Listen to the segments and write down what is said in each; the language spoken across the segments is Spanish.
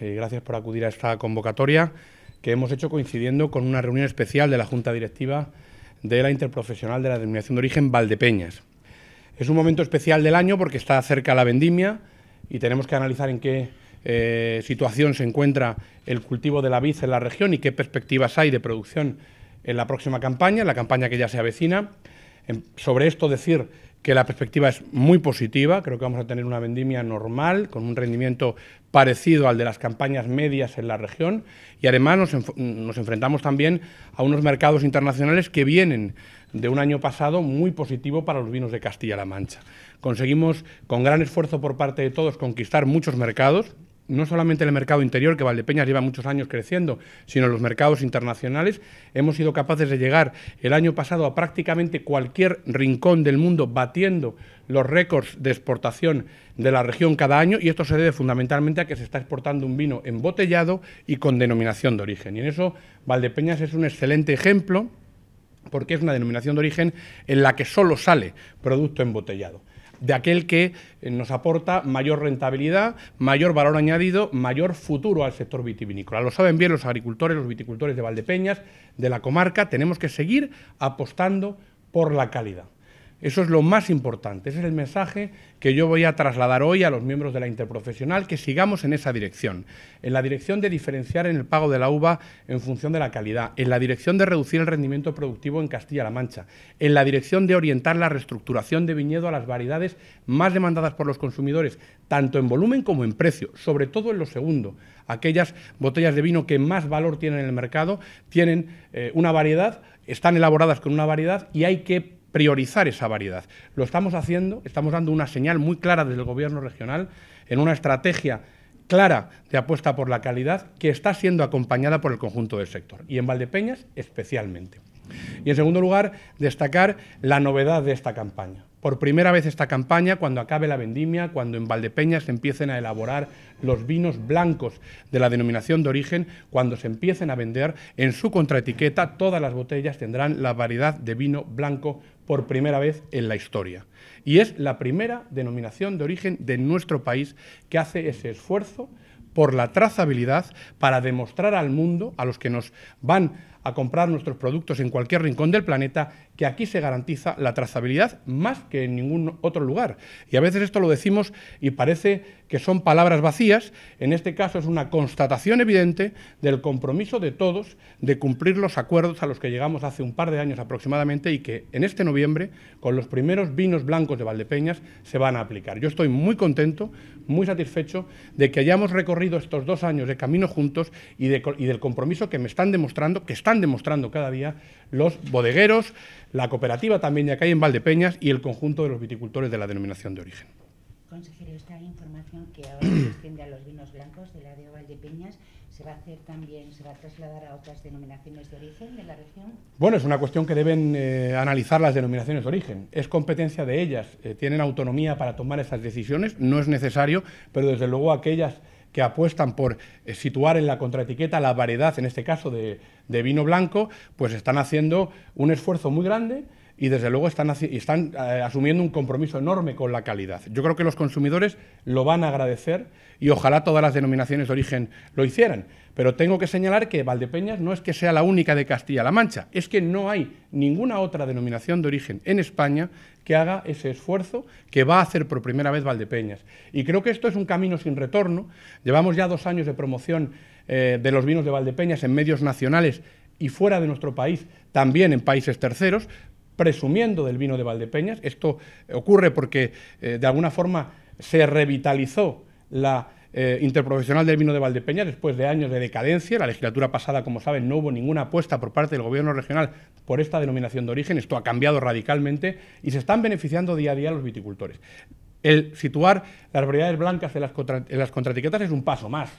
Eh, gracias por acudir a esta convocatoria que hemos hecho coincidiendo con una reunión especial de la Junta Directiva de la Interprofesional de la Denominación de Origen Valdepeñas. Es un momento especial del año porque está cerca la vendimia y tenemos que analizar en qué eh, situación se encuentra el cultivo de la vid en la región y qué perspectivas hay de producción en la próxima campaña, en la campaña que ya se avecina sobre esto decir que la perspectiva es muy positiva, creo que vamos a tener una vendimia normal, con un rendimiento parecido al de las campañas medias en la región, y además nos, nos enfrentamos también a unos mercados internacionales que vienen de un año pasado muy positivo para los vinos de Castilla-La Mancha. Conseguimos, con gran esfuerzo por parte de todos, conquistar muchos mercados, no solamente el mercado interior, que Valdepeñas lleva muchos años creciendo, sino los mercados internacionales, hemos sido capaces de llegar el año pasado a prácticamente cualquier rincón del mundo batiendo los récords de exportación de la región cada año y esto se debe fundamentalmente a que se está exportando un vino embotellado y con denominación de origen. Y en eso Valdepeñas es un excelente ejemplo porque es una denominación de origen en la que solo sale producto embotellado de aquel que eh, nos aporta mayor rentabilidad, mayor valor añadido, mayor futuro al sector vitivinícola. Lo saben bien los agricultores, los viticultores de Valdepeñas, de la comarca, tenemos que seguir apostando por la calidad. Eso es lo más importante, ese es el mensaje que yo voy a trasladar hoy a los miembros de la interprofesional, que sigamos en esa dirección, en la dirección de diferenciar en el pago de la uva en función de la calidad, en la dirección de reducir el rendimiento productivo en Castilla-La Mancha, en la dirección de orientar la reestructuración de viñedo a las variedades más demandadas por los consumidores, tanto en volumen como en precio, sobre todo en lo segundo, aquellas botellas de vino que más valor tienen en el mercado, tienen eh, una variedad, están elaboradas con una variedad y hay que priorizar esa variedad. Lo estamos haciendo, estamos dando una señal muy clara desde el Gobierno regional en una estrategia clara de apuesta por la calidad que está siendo acompañada por el conjunto del sector y en Valdepeñas especialmente. Y en segundo lugar, destacar la novedad de esta campaña. Por primera vez esta campaña, cuando acabe la vendimia, cuando en Valdepeña se empiecen a elaborar los vinos blancos de la denominación de origen, cuando se empiecen a vender, en su contraetiqueta todas las botellas tendrán la variedad de vino blanco por primera vez en la historia. Y es la primera denominación de origen de nuestro país que hace ese esfuerzo por la trazabilidad para demostrar al mundo, a los que nos van a comprar nuestros productos en cualquier rincón del planeta, que aquí se garantiza la trazabilidad más que en ningún otro lugar. Y a veces esto lo decimos y parece que son palabras vacías, en este caso es una constatación evidente del compromiso de todos de cumplir los acuerdos a los que llegamos hace un par de años aproximadamente y que en este noviembre, con los primeros vinos blancos de Valdepeñas, se van a aplicar. Yo estoy muy contento, muy satisfecho de que hayamos recorrido estos dos años de camino juntos y, del compromiso que me están demostrando que están demostrando cada día los bodegueros, la cooperativa también de acá en Valdepeñas y el conjunto de los viticultores de la denominación de origen. Consejero, esta información que ahora se extiende a los vinos blancos de la de Valdepeñas, ¿Se va a hacer también, se va a trasladar a otras denominaciones de origen de la región? Bueno, es una cuestión que deben eh, analizar las denominaciones de origen. Es competencia de ellas. Eh, tienen autonomía para tomar esas decisiones. No es necesario, pero desde luego aquellas que apuestan por eh, situar en la contraetiqueta la variedad, en este caso de vino blanco, pues están haciendo un esfuerzo muy grande y desde luego están, eh, asumiendo un compromiso enorme con la calidad. Yo creo que los consumidores lo van a agradecer y ojalá todas las denominaciones de origen lo hicieran. Pero tengo que señalar que Valdepeñas no es que sea la única de Castilla-La Mancha, es que no hay ninguna otra denominación de origen en España que haga ese esfuerzo que va a hacer por primera vez Valdepeñas. Y creo que esto es un camino sin retorno. Llevamos ya dos años de promoción eh, de los vinos de Valdepeñas en medios nacionales y fuera de nuestro país, también en países terceros, presumiendo del vino de Valdepeñas. Esto eh, ocurre porque eh, de alguna forma se revitalizó la eh, interprofesional del vino de Valdepeñas después de años de decadencia. La legislatura pasada, como saben, no hubo ninguna apuesta por parte del gobierno regional por esta denominación de origen. Esto ha cambiado radicalmente y se están beneficiando día a día los viticultores. El situar las variedades blancas en las, contratiquetas es un paso más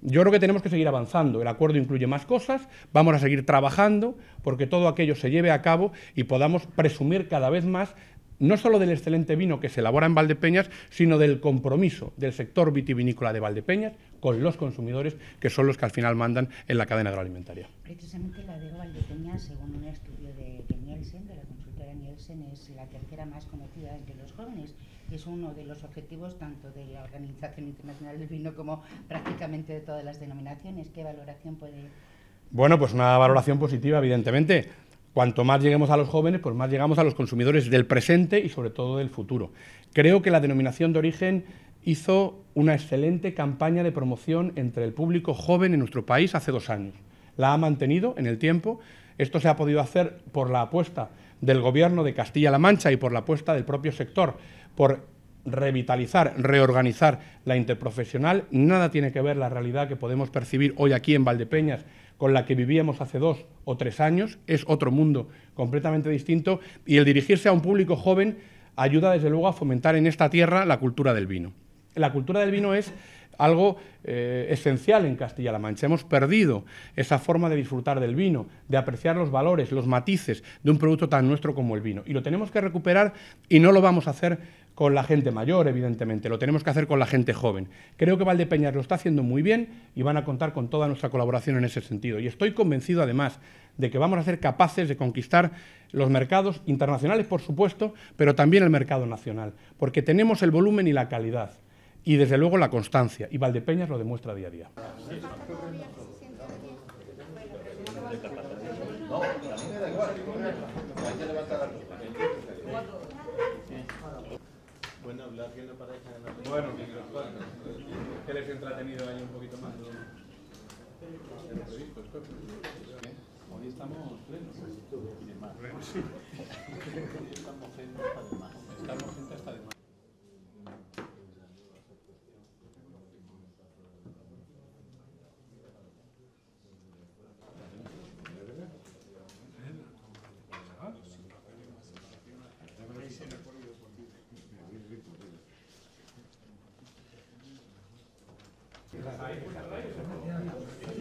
yo creo que tenemos que seguir avanzando. El acuerdo incluye más cosas, vamos a seguir trabajando porque todo aquello se lleve a cabo y podamos presumir cada vez más no solo del excelente vino que se elabora en Valdepeñas, sino del compromiso del sector vitivinícola de Valdepeñas con los consumidores, que son los que al final mandan en la cadena agroalimentaria. Precisamente la de Valdepeñas, según un estudio de, Nielsen, de la consultora Nielsen, es la tercera más conocida entre los jóvenes es uno de los objetivos tanto de la Organización Internacional del Vino como prácticamente de todas las denominaciones. ¿Qué valoración puede...? Bueno, pues una valoración positiva, evidentemente. Cuanto más lleguemos a los jóvenes, pues más llegamos a los consumidores del presente y sobre todo del futuro. Creo que la denominación de origen hizo una excelente campaña de promoción entre el público joven en nuestro país hace dos años. La ha mantenido en el tiempo. Esto se ha podido hacer por la apuesta del Gobierno de Castilla-La Mancha y por la apuesta del propio sector por revitalizar, reorganizar la interprofesional. Nada tiene que ver la realidad que podemos percibir hoy aquí en Valdepeñas con la que vivíamos hace dos o tres años, es otro mundo completamente distinto y el dirigirse a un público joven ayuda desde luego a fomentar en esta tierra la cultura del vino. La cultura del vino es algo eh, esencial en Castilla-La Mancha. Hemos perdido esa forma de disfrutar del vino, de apreciar los valores, los matices de un producto tan nuestro como el vino. Y lo tenemos que recuperar y no lo vamos a hacer con la gente mayor, evidentemente, lo tenemos que hacer con la gente joven. Creo que Valdepeñas lo está haciendo muy bien y van a contar con toda nuestra colaboración en ese sentido. Y estoy convencido, además, de que vamos a ser capaces de conquistar los mercados internacionales, por supuesto, pero también el mercado nacional, porque tenemos el volumen y la calidad, y desde luego la constancia, y Valdepeñas lo demuestra día a día. Bueno, hablar que no parezca nada. Bueno, que les entretenido ahí un poquito más. Hoy estamos plenos. Y Hoy estamos plenos hasta de más. Estamos gente hasta de más. Merci.